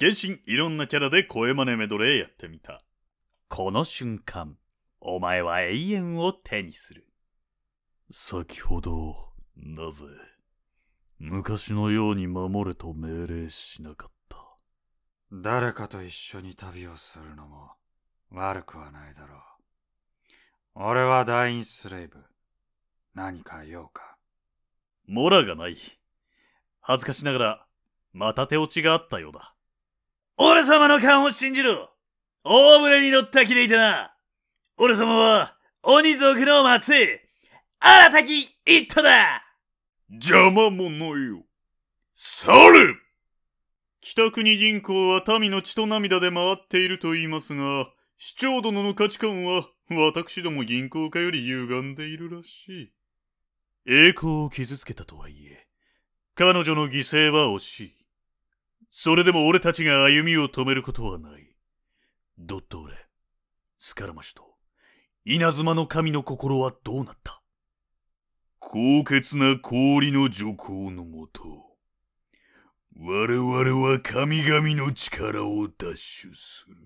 原神いろんなキャラで声真似メドレーやってみた。この瞬間、お前は永遠を手にする。先ほど、なぜ、昔のように守れと命令しなかった。誰かと一緒に旅をするのも悪くはないだろう。俺はダインスレイブ。何か用か。モラがない。恥ずかしながら、また手落ちがあったようだ。俺様の勘を信じろ大船に乗った気でいたな俺様は、鬼族の末裔、新たき一途だ邪魔者よ。去れ北国銀行は民の血と涙で回っていると言いますが、市長殿の価値観は、私ども銀行家より歪んでいるらしい。栄光を傷つけたとはいえ、彼女の犠牲は惜しい。それでも俺たちが歩みを止めることはない。ドット俺、スカラマシュと、稲妻の神の心はどうなった高潔な氷の女皇のもと、我々は神々の力を奪取する。